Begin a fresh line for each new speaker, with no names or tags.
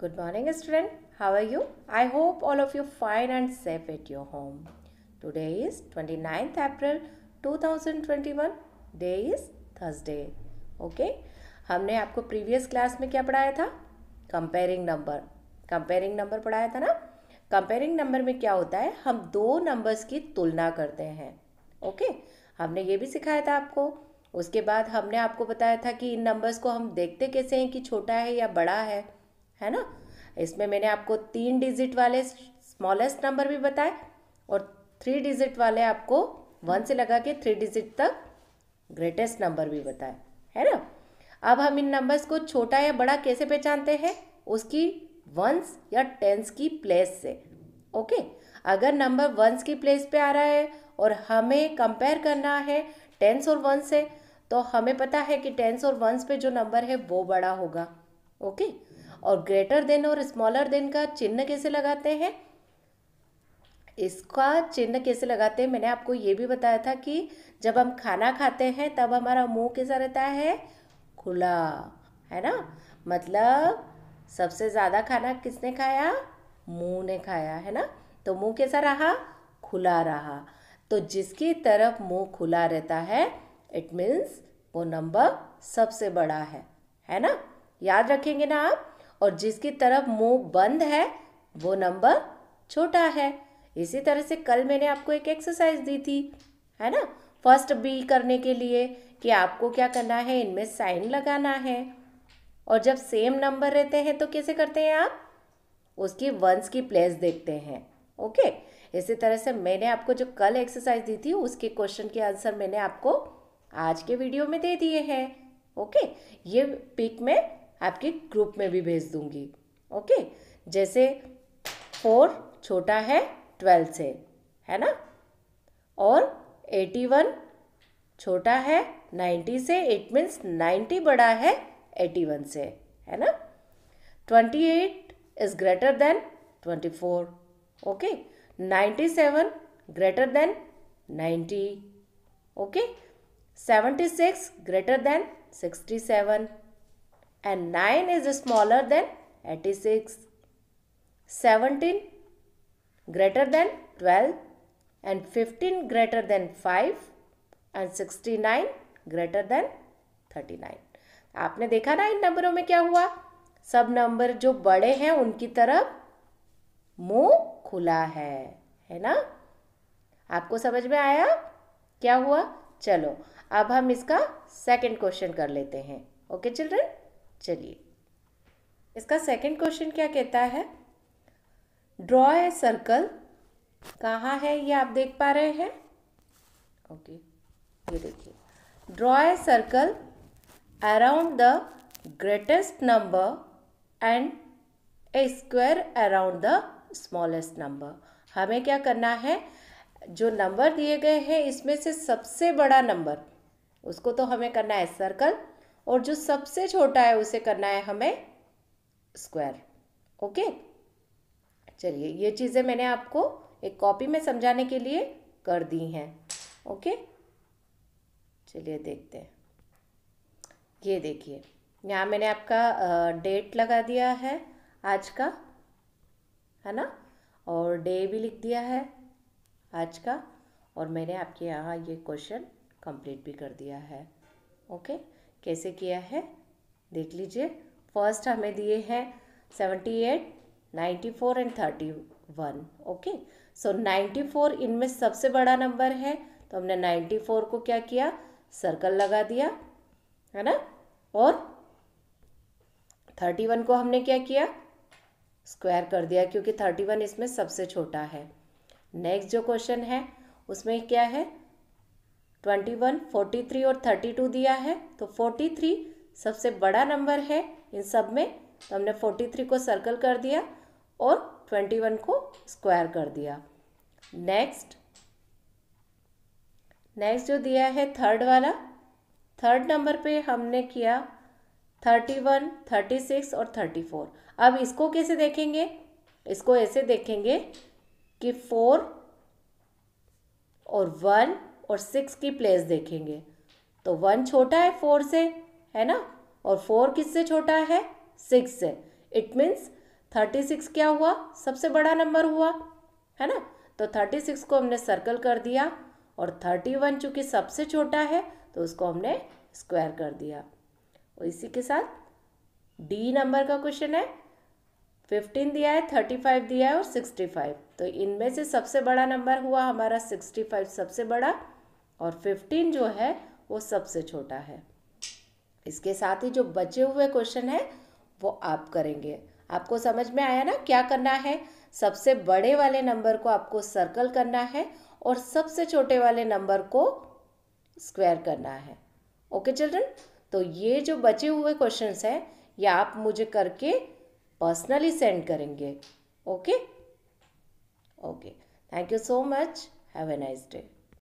Good morning student. How are you? I hope all of you fine and safe at your home. Today is 29th April 2021. Day is Thursday. Okay? हमने आपको previous class में क्या पढ़ाया था comparing number comparing number पढ़ाया था ना comparing number में क्या होता है हम दो नंबर्स की तुलना करते हैं ओके okay? हमने ये भी सिखाया था आपको उसके बाद हमने आपको बताया था कि इन नंबर्स को हम देखते कैसे हैं कि छोटा है या बड़ा है है ना इसमें मैंने आपको तीन डिजिट वाले स्मॉलेस्ट नंबर भी बताए और थ्री डिजिट वाले आपको वन से लगा के थ्री डिजिट तक ग्रेटेस्ट नंबर भी बताए है ना अब हम इन नंबर्स को छोटा या बड़ा कैसे पहचानते हैं उसकी वंस या टेंस की प्लेस से ओके अगर नंबर वंस की प्लेस पे आ रहा है और हमें कंपेयर करना है टेंस और वंस से तो हमें पता है कि टेंस और वंस पे जो नंबर है वो बड़ा होगा ओके और ग्रेटर देन और स्मॉलर देन का चिन्ह कैसे लगाते हैं इसका चिन्ह कैसे लगाते हैं मैंने आपको ये भी बताया था कि जब हम खाना खाते हैं तब हमारा मुंह कैसा रहता है खुला है ना मतलब सबसे ज़्यादा खाना किसने खाया मुंह ने खाया है ना तो मुंह कैसा रहा खुला रहा तो जिसकी तरफ मुंह खुला रहता है इट मीन्स वो नंबर सबसे बड़ा है है ना याद रखेंगे ना आप और जिसकी तरफ मुंह बंद है वो नंबर छोटा है इसी तरह से कल मैंने आपको एक एक्सरसाइज दी थी है ना फर्स्ट बी करने के लिए कि आपको क्या करना है इनमें साइन लगाना है और जब सेम नंबर रहते हैं तो कैसे करते हैं आप उसकी वंस की प्लेस देखते हैं ओके इसी तरह से मैंने आपको जो कल एक्सरसाइज दी थी उसके क्वेश्चन के आंसर मैंने आपको आज के वीडियो में दे दिए हैं ओके ये पिक में आपके ग्रुप में भी भेज दूंगी ओके जैसे फोर छोटा है ट्वेल्व से है ना और एटी वन छोटा है नाइन्टी से इट मीन्स नाइन्टी बड़ा है एटी वन से है ना twenty eight is greater than twenty four okay ninety seven greater than ninety okay seventy six greater than sixty seven and 9 is smaller than 86. 17 greater than 12 and 15 greater than 5 and 69 greater than 39. आपने देखा ना इन नंबरों में क्या हुआ सब number जो बड़े हैं उनकी तरफ मुंह खुला है है ना आपको समझ में आया क्या हुआ चलो अब हम इसका सेकंड क्वेश्चन कर लेते हैं ओके चिल्ड्रन चलिए इसका सेकंड क्वेश्चन क्या कहता है ड्रॉ ए सर्कल कहाँ है ये आप देख पा रहे हैं ओके ये देखिए draw a circle around the greatest number and a square around the smallest number हमें क्या करना है जो नंबर दिए गए हैं इसमें से सबसे बड़ा नंबर उसको तो हमें करना है सर्कल और जो सबसे छोटा है उसे करना है हमें स्क्वायर ओके चलिए ये चीज़ें मैंने आपको एक कॉपी में समझाने के लिए कर दी हैं ओके चलिए देखते हैं ये देखिए यहाँ मैंने आपका डेट लगा दिया है आज का है ना और डे भी लिख दिया है आज का और मैंने आपके यहाँ ये क्वेश्चन कंप्लीट भी कर दिया है ओके कैसे किया है देख लीजिए फर्स्ट हमें दिए हैं seventy eight ninety four and thirty one okay so ninety four इनमें सबसे बड़ा नंबर है तो हमने नाइन्टी फोर को क्या किया सर्कल लगा दिया है ना और थर्टी वन को हमने क्या किया स्क्वायर कर दिया क्योंकि थर्टी वन इसमें सबसे छोटा है नेक्स्ट जो क्वेश्चन है उसमें क्या है ट्वेंटी वन फोर्टी थ्री और थर्टी टू दिया है तो फोर्टी थ्री सबसे बड़ा नंबर है इन सब में तो हमने फोर्टी थ्री को सर्कल कर दिया और ट्वेंटी वन को स्क्वायर कर दिया नेक्स्ट नेक्स्ट जो दिया है थर्ड वाला थर्ड नंबर पे हमने किया थर्टी वन थर्टी सिक्स और थर्टी फोर अब इसको कैसे देखेंगे इसको ऐसे देखेंगे कि फोर और वन और सिक्स की प्लेस देखेंगे तो वन छोटा है फोर से है ना और फोर किससे छोटा है सिक्स से इट मीन्स थर्टी सिक्स क्या हुआ सबसे बड़ा नंबर हुआ है ना तो थर्टी सिक्स को हमने सर्कल कर दिया और थर्टी वन चूँकि सबसे छोटा है तो उसको हमने स्क्वायर कर दिया और इसी के साथ डी नंबर का क्वेश्चन है फिफ्टीन दिया है थर्टी फाइव दिया है और सिक्सटी फाइव तो इनमें से सबसे बड़ा नंबर हुआ हमारा सिक्सटी फाइव सबसे बड़ा और फिफ्टीन जो है वो सबसे छोटा है इसके साथ ही जो बचे हुए क्वेश्चन है वो आप करेंगे आपको समझ में आया ना क्या करना है सबसे बड़े वाले नंबर को आपको सर्कल करना है और सबसे छोटे वाले नंबर को स्क्वायर करना है ओके चिल्ड्रन तो ये जो बचे हुए क्वेश्चंस हैं ये आप मुझे करके पर्सनली सेंड करेंगे okay okay thank you so much have a nice day